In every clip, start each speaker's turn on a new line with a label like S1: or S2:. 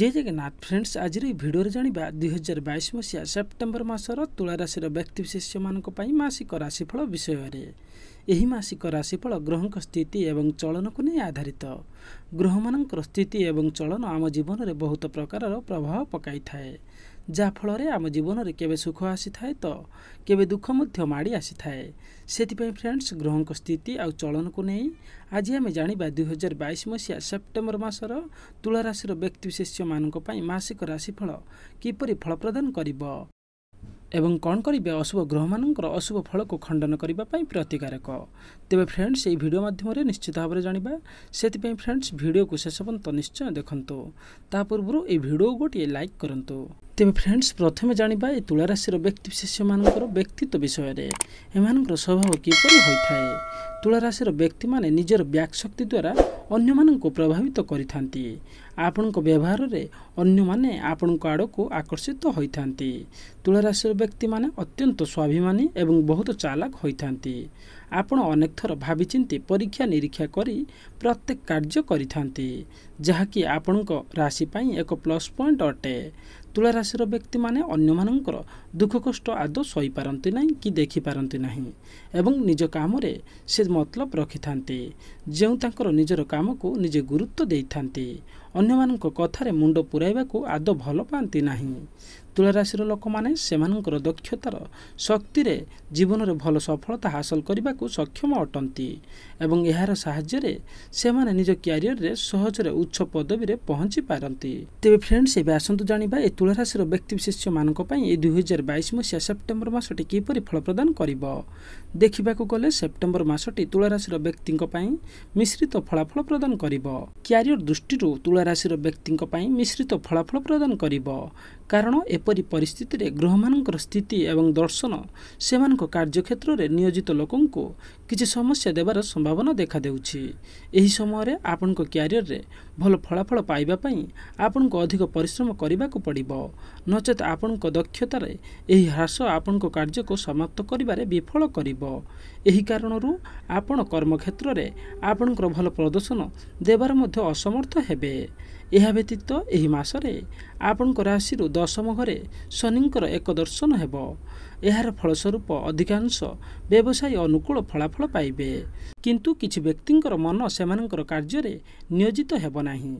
S1: ଜୟ Jagannath friends ଆଜିର ଏହି ଭିଡ଼ିଓରେ ଜାଣିବା ଦୁଇହଜାର ବାଇଶ ମସିହା ସେପ୍ଟେମ୍ବର ମାସର ତୁଳାରାଶିର ବ୍ୟକ୍ତିବିଶେଷମାନଙ୍କ ପାଇଁ ମାସିକ ରାଶିଫଳ ବିଷୟରେ ଏହି ମାସିକ ରାଶିଫଳ ଗ୍ରହଙ୍କ ସ୍ଥିତି ଏବଂ ଚଳନକୁ ନେଇ ଆଧାରିତ ଗ୍ରହମାନଙ୍କର ସ୍ଥିତି ଏବଂ ଚଳନ ଆମ ଜୀବନରେ ବହୁତ ପ୍ରକାରର ପ୍ରଭାବ ପକାଇଥାଏ ଯାହାଫଳରେ ଆମ ଜୀବନରେ କେବେ ସୁଖ ଆସିଥାଏ ତ କେବେ ଦୁଃଖ ମଧ୍ୟ ମାଡ଼ି ଆସିଥାଏ ସେଥିପାଇଁ ଫ୍ରେଣ୍ଡସ୍ ଗ୍ରହଙ୍କ ସ୍ଥିତି ଆଉ ଚଳନକୁ ନେଇ ଆଜି ଆମେ ଜାଣିବା ଦୁଇ ହଜାର ବାଇଶ ମସିହା ସେପ୍ଟେମ୍ବର ମାସର ତୁଳାରାଶିର ବ୍ୟକ୍ତିବିଶେଷମାନଙ୍କ ପାଇଁ ମାସିକ ରାଶିଫଳ କିପରି ଫଳ ପ୍ରଦାନ କରିବ ଏବଂ କ'ଣ କରିବେ ଅଶୁଭ ଗ୍ରହମାନଙ୍କର ଅଶୁଭ ଫଳକୁ ଖଣ୍ଡନ କରିବା ପାଇଁ ପ୍ରତିକାରକ ତେବେ ଫ୍ରେଣ୍ଡସ୍ ଏହି ଭିଡ଼ିଓ ମାଧ୍ୟମରେ ନିଶ୍ଚିତ ଭାବରେ ଜାଣିବା ସେଥିପାଇଁ ଫ୍ରେଣ୍ଡସ୍ ଭିଡ଼ିଓକୁ ଶେଷ ପର୍ଯ୍ୟନ୍ତ ନିଶ୍ଚୟ ଦେଖନ୍ତୁ ତା ପୂର୍ବରୁ ଏହି ଭିଡ଼ିଓକୁ ଗୋଟିଏ ଲାଇକ୍ କରନ୍ତୁ ତେବେ ଫ୍ରେଣ୍ଡସ୍ ପ୍ରଥମେ ଜାଣିବା ଏ ତୁଳାରାଶିର ବ୍ୟକ୍ତିବିଶେଷମାନଙ୍କର ବ୍ୟକ୍ତିତ୍ୱ ବିଷୟରେ ଏମାନଙ୍କର ସ୍ୱଭାବ କିପରି ହୋଇଥାଏ ତୁଳାରାଶିର ବ୍ୟକ୍ତିମାନେ ନିଜର ବ୍ୟାକ୍ ଶକ୍ତି ଦ୍ୱାରା ଅନ୍ୟମାନଙ୍କୁ ପ୍ରଭାବିତ କରିଥାନ୍ତି ଆପଣଙ୍କ ବ୍ୟବହାରରେ ଅନ୍ୟମାନେ ଆପଣଙ୍କ ଆଡ଼କୁ ଆକର୍ଷିତ ହୋଇଥାନ୍ତି ତୁଳାରାଶିର ବ୍ୟକ୍ତିମାନେ ଅତ୍ୟନ୍ତ ସ୍ୱାଭିମାନୀ ଏବଂ ବହୁତ ଚାଲାକ ହୋଇଥାନ୍ତି ଆପଣ ଅନେକ ଥର ଭାବିଚିନ୍ତି ପରୀକ୍ଷା ନିରୀକ୍ଷା କରି ପ୍ରତ୍ୟେକ କାର୍ଯ୍ୟ କରିଥାନ୍ତି ଯାହାକି ଆପଣଙ୍କ ରାଶି ପାଇଁ ଏକ ପ୍ଲସ୍ ପଏଣ୍ଟ ଅଟେ ତୁଳାରାଶିର ବ୍ୟକ୍ତିମାନେ ଅନ୍ୟମାନଙ୍କର ଦୁଃଖ କଷ୍ଟ ଆଦୌ ସହିପାରନ୍ତି ନାହିଁ କି ଦେଖିପାରନ୍ତି ନାହିଁ ଏବଂ ନିଜ କାମରେ ସେ ମତଲବ ରଖିଥାନ୍ତି ଯେଉଁ ତାଙ୍କର ନିଜର କାମକୁ ନିଜେ ଗୁରୁତ୍ୱ ଦେଇଥାନ୍ତି ଅନ୍ୟମାନଙ୍କ କଥାରେ ମୁଣ୍ଡ ପୂରାଇବାକୁ ଆଦୌ ଭଲ ପାଆନ୍ତି ନାହିଁ ତୁଳାରାଶିର ଲୋକମାନେ ସେମାନଙ୍କର ଦକ୍ଷତାର ଶକ୍ତିରେ ଜୀବନରେ ଭଲ ସଫଳତା ହାସଲ କରିବାକୁ ସକ୍ଷମ ଅଟନ୍ତି ଏବଂ ଏହାର ସାହାଯ୍ୟରେ ସେମାନେ ନିଜ କ୍ୟାରିୟରରେ ସହଜରେ ଉଚ୍ଚ ପଦବୀରେ ପହଞ୍ଚି ପାରନ୍ତି ତେବେ ଫ୍ରେଣ୍ଡସ୍ ଏବେ ଆସନ୍ତୁ ଜାଣିବା ଏ ତୁଳାରାଶିର ବ୍ୟକ୍ତିବିଶେଷମାନଙ୍କ ପାଇଁ ଏ ଦୁଇହଜାର ବାଇଶ ମସିହା ସେପ୍ଟେମ୍ବର ମାସଟି କିପରି ଫଳ ପ୍ରଦାନ କରିବ ଦେଖିବାକୁ ଗଲେ ସେପ୍ଟେମ୍ବର ମାସଟି ତୁଳାରାଶିର ବ୍ୟକ୍ତିଙ୍କ ପାଇଁ ମିଶ୍ରିତ ଫଳାଫଳ ପ୍ରଦାନ କରିବ କ୍ୟାରିୟର ଦୃଷ୍ଟିରୁ ତୁଳା ରାଶିର ବ୍ୟକ୍ତିଙ୍କ ପାଇଁ ମିଶ୍ରିତ ଫଳାଫଳ ପ୍ରଦାନ କରିବ କାରଣ ଏପରି ପରିସ୍ଥିତିରେ ଗ୍ରହମାନଙ୍କର ସ୍ଥିତି ଏବଂ ଦର୍ଶନ ସେମାନଙ୍କ କାର୍ଯ୍ୟକ୍ଷେତ୍ରରେ ନିୟୋଜିତ ଲୋକଙ୍କୁ କିଛି ସମସ୍ୟା ଦେବାର ସମ୍ଭାବନା ଦେଖାଦେଉଛି ଏହି ସମୟରେ ଆପଣଙ୍କ କ୍ୟାରିୟରରେ ଭଲ ଫଳାଫଳ ପାଇବା ପାଇଁ ଆପଣଙ୍କୁ ଅଧିକ ପରିଶ୍ରମ କରିବାକୁ ପଡ଼ିବ ନଚେତ୍ ଆପଣଙ୍କ ଦକ୍ଷତାରେ ଏହି ହ୍ରାସ ଆପଣଙ୍କ କାର୍ଯ୍ୟକୁ ସମାପ୍ତ କରିବାରେ ବିଫଳ କରିବ ଏହି କାରଣରୁ ଆପଣ କର୍ମକ୍ଷେତ୍ରରେ ଆପଣଙ୍କର ଭଲ ପ୍ରଦର୍ଶନ ଦେବାରେ ମଧ୍ୟ ଅସମର୍ଥ ହେବେ ଏହା ବ୍ୟତୀତ ଏହି ମାସରେ ଆପଣଙ୍କ ରାଶିରୁ ଦଶମ ଘରେ ଶନିଙ୍କର ଏକ ଦର୍ଶନ ହେବ ଏହାର ଫଳସ୍ୱରୂପ ଅଧିକାଂଶ ବ୍ୟବସାୟୀ ଅନୁକୂଳ ଫଳାଫଳ ପାଇବେ କିନ୍ତୁ କିଛି ବ୍ୟକ୍ତିଙ୍କର ମନ ସେମାନଙ୍କର କାର୍ଯ୍ୟରେ ନିୟୋଜିତ ହେବ ନାହିଁ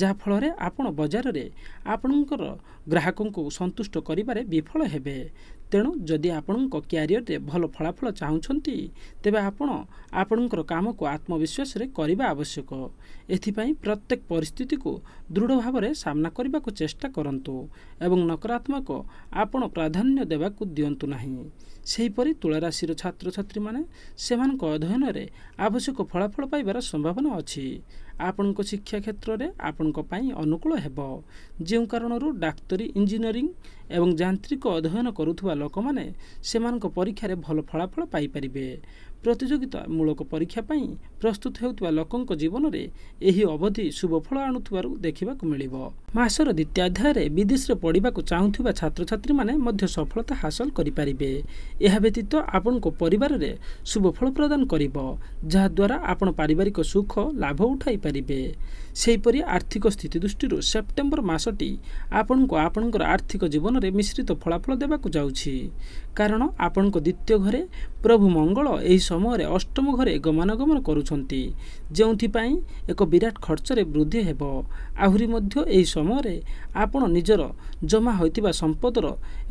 S1: ଯାହାଫଳରେ ଆପଣ ବଜାରରେ ଆପଣଙ୍କର ଗ୍ରାହକଙ୍କୁ ସନ୍ତୁଷ୍ଟ କରିବାରେ ବିଫଳ ହେବେ ତେଣୁ ଯଦି ଆପଣଙ୍କ କ୍ୟାରିୟରରେ ଭଲ ଫଳାଫଳ ଚାହୁଁଛନ୍ତି ତେବେ ଆପଣ ଆପଣଙ୍କର କାମକୁ ଆତ୍ମବିଶ୍ୱାସରେ କରିବା ଆବଶ୍ୟକ ଏଥିପାଇଁ ପ୍ରତ୍ୟେକ ପରିସ୍ଥିତିକୁ ଦୃଢ଼ ଭାବରେ ସାମ୍ନା କରିବାକୁ ଚେଷ୍ଟା କରନ୍ତୁ ଏବଂ ନକାରାତ୍ମକ ଆପଣ ପ୍ରାଧାନ୍ୟ ଦେବାକୁ ଦିଅନ୍ତୁ ନାହିଁ ସେହିପରି ତୁଳାରାଶିର ଛାତ୍ରଛାତ୍ରୀମାନେ ସେମାନଙ୍କ ଅଧ୍ୟୟନରେ ଆବଶ୍ୟକ ଫଳାଫଳ ପାଇବାର ସମ୍ଭାବନା ଅଛି ଆପଣଙ୍କ ଶିକ୍ଷା କ୍ଷେତ୍ରରେ ଆପଣଙ୍କ ପାଇଁ ଅନୁକୂଳ ହେବ ଯେଉଁ କାରଣରୁ ଡାକ୍ତରୀ ଇଞ୍ଜିନିୟରିଂ ଏବଂ ଯାନ୍ତ୍ରିକ ଅଧ୍ୟୟନ କରୁଥିବା ଲୋକମାନେ ସେମାନଙ୍କ ପରୀକ୍ଷାରେ ଭଲ ଫଳାଫଳ ପାଇପାରିବେ ପ୍ରତିଯୋଗିତାମୂଳକ ପରୀକ୍ଷା ପାଇଁ ପ୍ରସ୍ତୁତ ହେଉଥିବା ଲୋକଙ୍କ ଜୀବନରେ ଏହି ଅବଧି ଶୁଭଫଳ ଆଣୁଥିବାରୁ ଦେଖିବାକୁ ମିଳିବ ମାସର ଦ୍ୱିତୀୟାଧ୍ୟାୟରେ ବିଦେଶରେ ପଢ଼ିବାକୁ ଚାହୁଁଥିବା ଛାତ୍ରଛାତ୍ରୀମାନେ ମଧ୍ୟ ସଫଳତା ହାସଲ କରିପାରିବେ ଏହା ବ୍ୟତୀତ ଆପଣଙ୍କ ପରିବାରରେ ଶୁଭଫଳ ପ୍ରଦାନ କରିବ ଯାହାଦ୍ୱାରା ଆପଣ ପାରିବାରିକ ସୁଖ ଲାଭ ଉଠାଇ ପାରିବେ ସେହିପରି ଆର୍ଥିକ ସ୍ଥିତି ଦୃଷ୍ଟିରୁ ସେପ୍ଟେମ୍ବର ମାସଟି ଆପଣଙ୍କୁ ଆପଣଙ୍କର ଆର୍ଥିକ ଜୀବନରେ ମିଶ୍ରିତ ଫଳାଫଳ ଦେବାକୁ ଯାଉଛି କାରଣ ଆପଣଙ୍କ ଦ୍ୱିତୀୟ ଘରେ ପ୍ରଭୁ ମଙ୍ଗଳ ଏହି ସମୟରେ ଅଷ୍ଟମ ଘରେ ଗମନାଗମନ କରୁଛନ୍ତି ଯେଉଁଥିପାଇଁ ଏକ ବିରାଟ ଖର୍ଚ୍ଚରେ ବୃଦ୍ଧି ହେବ ଆହୁରି ମଧ୍ୟ ଏହି ସମୟରେ ଆପଣ ନିଜର ଜମା ହୋଇଥିବା ସମ୍ପଦର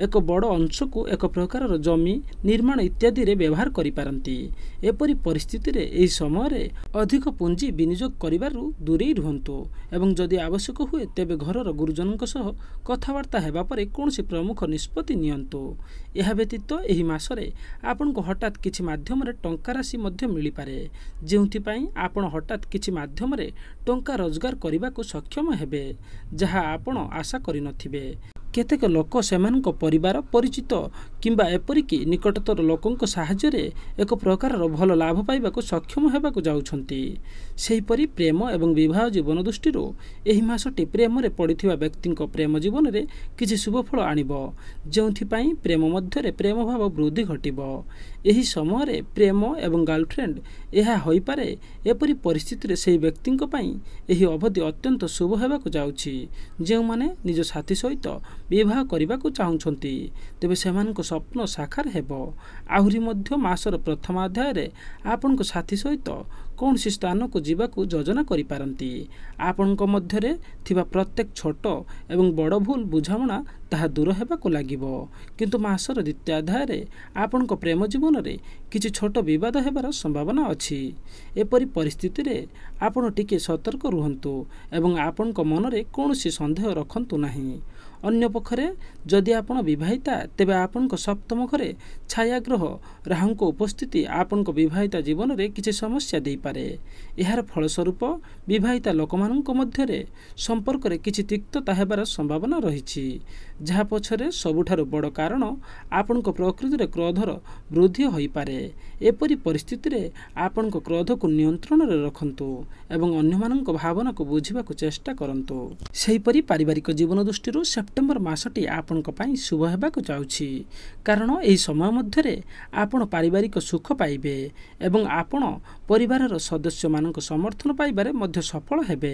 S1: ଏକ ବଡ଼ ଅଂଶକୁ ଏକ ପ୍ରକାରର ଜମି ନିର୍ମାଣ ଇତ୍ୟାଦିରେ ବ୍ୟବହାର କରିପାରନ୍ତି ଏପରି ପରିସ୍ଥିତିରେ ଏହି ସମୟରେ ଅଧିକ ପୁଞ୍ଜି ବିନିଯୋଗ କରିବାରୁ ଦୂରେଇ ରୁହନ୍ତୁ ଏବଂ ଯଦି ଆବଶ୍ୟକ ହୁଏ ତେବେ ଘରର ଗୁରୁଜନଙ୍କ ସହ କଥାବାର୍ତ୍ତା ହେବା ପରେ କୌଣସି ପ୍ରମୁଖ ନିଷ୍ପତ୍ତି ନିଅନ୍ତୁ ଏହା ବ୍ୟତୀତ ଏହି ମାସରେ ଆପଣଙ୍କୁ ହଠାତ୍ କିଛି ମାଧ୍ୟମରେ ଟଙ୍କା ଟଙ୍କା ରାଶି ମଧ୍ୟ ମିଳିପାରେ ଯେଉଁଥିପାଇଁ ଆପଣ ହଠାତ୍ କିଛି ମାଧ୍ୟମରେ ଟଙ୍କା ରୋଜଗାର କରିବାକୁ ସକ୍ଷମ ହେବେ ଯାହା ଆପଣ ଆଶା କରିନଥିବେ କେତେକ ଲୋକ ସେମାନଙ୍କ ପରିବାର ପରିଚିତ କିମ୍ବା ଏପରିକି ନିକଟତର ଲୋକଙ୍କ ସାହାଯ୍ୟରେ ଏକ ପ୍ରକାରର ଭଲ ଲାଭ ପାଇବାକୁ ସକ୍ଷମ ହେବାକୁ ଯାଉଛନ୍ତି ସେହିପରି ପ୍ରେମ ଏବଂ ବିବାହ ଜୀବନ ଦୃଷ୍ଟିରୁ ଏହି ମାସଟି ପ୍ରେମରେ ପଡ଼ିଥିବା ବ୍ୟକ୍ତିଙ୍କ ପ୍ରେମ ଜୀବନରେ କିଛି ଶୁଭଫଳ ଆଣିବ ଯେଉଁଥିପାଇଁ ପ୍ରେମ ମଧ୍ୟରେ ପ୍ରେମଭାବ ବୃଦ୍ଧି ଘଟିବ ଏହି ସମୟରେ ପ୍ରେମ ଏବଂ ଗାର୍ଲଫ୍ରେଣ୍ଡ ଏହା ହୋଇପାରେ ଏପରି ପରିସ୍ଥିତିରେ ସେହି ବ୍ୟକ୍ତିଙ୍କ ପାଇଁ ଏହି ଅବଧି ଅତ୍ୟନ୍ତ ଶୁଭ ହେବାକୁ ଯାଉଛି ଯେଉଁମାନେ ନିଜ ସାଥୀ ସହିତ ବିବାହ କରିବାକୁ ଚାହୁଁଛନ୍ତି ତେବେ ସେମାନଙ୍କ ସ୍ୱପ୍ନ ସାକାର ହେବ ଆହୁରି ମଧ୍ୟ ମାସର ପ୍ରଥମାଧ୍ୟାୟରେ ଆପଣଙ୍କ ସାଥି ସହିତ କୌଣସି ସ୍ଥାନକୁ ଯିବାକୁ ଯୋଜନା କରିପାରନ୍ତି ଆପଣଙ୍କ ମଧ୍ୟରେ ଥିବା ପ୍ରତ୍ୟେକ ଛୋଟ ଏବଂ ବଡ଼ ଭୁଲ ବୁଝାମଣା ତାହା ଦୂର ହେବାକୁ ଲାଗିବ କିନ୍ତୁ ମାସର ଦ୍ୱିତୀୟ ଦ୍ୱିତୀୟାଧ୍ୟାୟରେ ଆପଣଙ୍କ ପ୍ରେମ ଜୀବନରେ କିଛି ଛୋଟ ବିବାଦ ହେବାର ସମ୍ଭାବନା ଅଛି ଏପରି ପରିସ୍ଥିତିରେ ଆପଣ ଟିକିଏ ସତର୍କ ରୁହନ୍ତୁ ଏବଂ ଆପଣଙ୍କ ମନରେ କୌଣସି ସନ୍ଦେହ ରଖନ୍ତୁ ନାହିଁ ଅନ୍ୟପକ୍ଷରେ ଯଦି ଆପଣ ବିବାହିତା ତେବେ ଆପଣଙ୍କ ସପ୍ତମ ଘରେ ଛାୟାଗ୍ରହ ରାହୁଙ୍କ ଉପସ୍ଥିତି ଆପଣଙ୍କ ବିବାହିତା ଜୀବନରେ କିଛି ସମସ୍ୟା ଦେଇପାରେ ହୋଇପାରେ ଏହାର ଫଳସ୍ୱରୂପ ବିବାହିତା ଲୋକମାନଙ୍କ ମଧ୍ୟରେ ସମ୍ପର୍କରେ କିଛି ତିକ୍ତତା ହେବାର ସମ୍ଭାବନା ରହିଛି ଯାହା ପଛରେ ସବୁଠାରୁ ବଡ଼ କାରଣ ଆପଣଙ୍କ ପ୍ରକୃତିରେ କ୍ରୋଧର ବୃଦ୍ଧି ହୋଇପାରେ ଏପରି ପରିସ୍ଥିତିରେ ଆପଣଙ୍କ କ୍ରୋଧକୁ ନିୟନ୍ତ୍ରଣରେ ରଖନ୍ତୁ ଏବଂ ଅନ୍ୟମାନଙ୍କ ଭାବନାକୁ ବୁଝିବାକୁ ଚେଷ୍ଟା କରନ୍ତୁ ସେହିପରି ପାରିବାରିକ ଜୀବନ ଦୃଷ୍ଟିରୁ ସେପ୍ଟେମ୍ବର ମାସଟି ଆପଣଙ୍କ ପାଇଁ ଶୁଭ ହେବାକୁ ଯାଉଛି କାରଣ ଏହି ସମୟ ମଧ୍ୟରେ ଆପଣ ପାରିବାରିକ ସୁଖ ପାଇବେ ଏବଂ ଆପଣ ପରିବାରର ସଦସ୍ୟମାନଙ୍କ ସମର୍ଥନ ପାଇବାରେ ମଧ୍ୟ ସଫଳ ହେବେ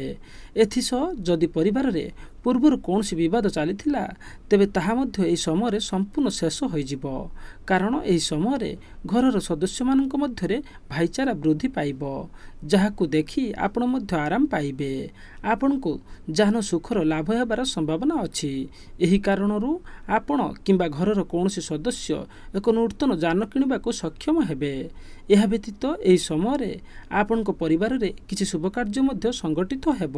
S1: ଏଥିସହ ଯଦି ପରିବାରରେ ପୂର୍ବରୁ କୌଣସି ବିବାଦ ଚାଲିଥିଲା ତେବେ ତାହା ମଧ୍ୟ ଏହି ସମୟରେ ସମ୍ପୂର୍ଣ୍ଣ ଶେଷ ହୋଇଯିବ କାରଣ ଏହି ସମୟରେ ଘରର ସଦସ୍ୟମାନଙ୍କ ମଧ୍ୟରେ ଭାଇଚାରା ବୃଦ୍ଧି ପାଇବ ଯାହାକୁ ଦେଖି ଆପଣ ମଧ୍ୟ ଆରାମ ପାଇବେ ଆପଣଙ୍କୁ ଯାହାନ ସୁଖର ଲାଭ ହେବାର ସମ୍ଭାବନା ଅଛି ଏହି କାରଣରୁ ଆପଣ କିମ୍ବା ଘରର କୌଣସି ସଦସ୍ୟ ଏକ ନୂତନ ଯାନ କିଣିବାକୁ ସକ୍ଷମ ହେବେ ଏହା ବ୍ୟତୀତ ଏହି ସମୟରେ ଆପଣଙ୍କ ପରିବାରରେ କିଛି ଶୁଭ କାର୍ଯ୍ୟ ମଧ୍ୟ ସଂଗଠିତ ହେବ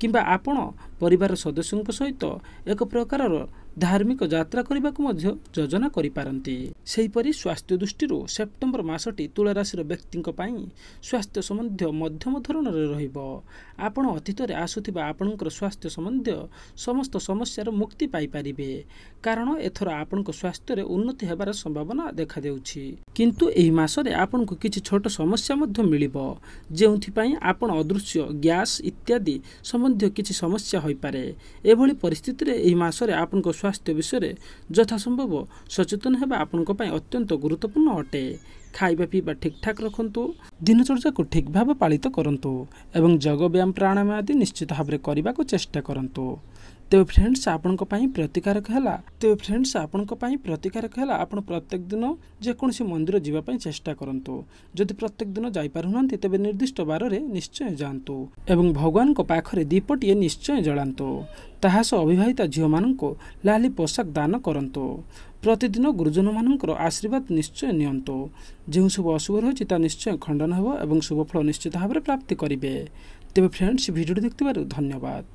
S1: କିମ୍ବା ଆପଣ ପରିବାର ସଦସ୍ୟଙ୍କ ସହିତ ଏକ ପ୍ରକାରର ଧାର୍ମିକ ଯାତ୍ରା କରିବାକୁ ମଧ୍ୟ ଯୋଜନା କରିପାରନ୍ତି ସେହିପରି ସ୍ୱାସ୍ଥ୍ୟ ଦୃଷ୍ଟିରୁ ସେପ୍ଟେମ୍ବର ମାସଟି ତୁଳାରାଶିର ବ୍ୟକ୍ତିଙ୍କ ପାଇଁ ସ୍ୱାସ୍ଥ୍ୟ ସମ୍ବନ୍ଧୀୟ ମଧ୍ୟମ ଧରଣରେ ରହିବ ଆପଣ ଅତୀତରେ ଆସୁଥିବା ଆପଣଙ୍କର ସ୍ୱାସ୍ଥ୍ୟ ସମ୍ବନ୍ଧୀୟ ସମସ୍ତ ସମସ୍ୟାର ମୁକ୍ତି ପାଇପାରିବେ କାରଣ ଏଥର ଆପଣଙ୍କ ସ୍ୱାସ୍ଥ୍ୟରେ ଉନ୍ନତି ହେବାର ସମ୍ଭାବନା ଦେଖାଦେଉଛି କିନ୍ତୁ ଏହି ମାସରେ ଆପଣଙ୍କୁ କିଛି ଛୋଟ ସମସ୍ୟା ମଧ୍ୟ ମିଳିବ ଯେଉଁଥିପାଇଁ ଆପଣ ଅଦୃଶ୍ୟ ଗ୍ୟାସ୍ ଇତ୍ୟାଦି ସମ୍ବନ୍ଧୀୟ କିଛି ସମସ୍ୟା ହୋଇପାରେ ଏଭଳି ପରିସ୍ଥିତିରେ ଏହି ମାସରେ ଆପଣଙ୍କ ସ୍ୱାସ୍ଥ୍ୟ ବିଷୟରେ ଯଥାସମ୍ଭବ ସଚେତନ ହେବା ଆପଣଙ୍କ ପାଇଁ ଅତ୍ୟନ୍ତ ଗୁରୁତ୍ୱପୂର୍ଣ୍ଣ ଅଟେ ଖାଇବା ପିଇବା ଠିକ୍ଠାକ୍ ରଖନ୍ତୁ ଦିନଚର୍ଯ୍ୟାକୁ ଠିକ୍ ଭାବେ ପାଳିତ କରନ୍ତୁ ଏବଂ ଯୋଗ ବ୍ୟାୟାମ ପ୍ରାଣାୟାମ ଆଦି ନିଶ୍ଚିତ ଭାବରେ କରିବାକୁ ଚେଷ୍ଟା କରନ୍ତୁ ତେବେ ଫ୍ରେଣ୍ଡସ୍ ଆପଣଙ୍କ ପାଇଁ ପ୍ରତିକାରକ ହେଲା ତେବେ ଫ୍ରେଣ୍ଡସ୍ ଆପଣଙ୍କ ପାଇଁ ପ୍ରତିକାରକ ହେଲା ଆପଣ ପ୍ରତ୍ୟେକ ଦିନ ଯେକୌଣସି ମନ୍ଦିର ଯିବା ପାଇଁ ଚେଷ୍ଟା କରନ୍ତୁ ଯଦି ପ୍ରତ୍ୟେକ ଦିନ ଯାଇପାରୁନାହାନ୍ତି ତେବେ ନିର୍ଦ୍ଦିଷ୍ଟ ବାରରେ ନିଶ୍ଚୟ ଯାଆନ୍ତୁ ଏବଂ ଭଗବାନଙ୍କ ପାଖରେ ଦୀପଟିଏ ନିଶ୍ଚୟ ଜଳାନ୍ତୁ ତାହା ସହ ଅବିବାହିତା ଝିଅମାନଙ୍କୁ ଲାଲି ପୋଷାକ ଦାନ କରନ୍ତୁ ପ୍ରତିଦିନ ଗୁରୁଜନମାନଙ୍କର ଆଶୀର୍ବାଦ ନିଶ୍ଚୟ ନିଅନ୍ତୁ ଯେଉଁ ସବୁ ଅଶୁଭ ରହିଛି ତାହା ନିଶ୍ଚୟ ଖଣ୍ଡନ ହେବ ଏବଂ ଶୁଭଫଳ ନିଶ୍ଚିତ ଭାବରେ ପ୍ରାପ୍ତି କରିବେ ତେବେ ଫ୍ରେଣ୍ଡସ୍ ଭିଡ଼ିଓଟି ଦେଖିଥିବାରୁ ଧନ୍ୟବାଦ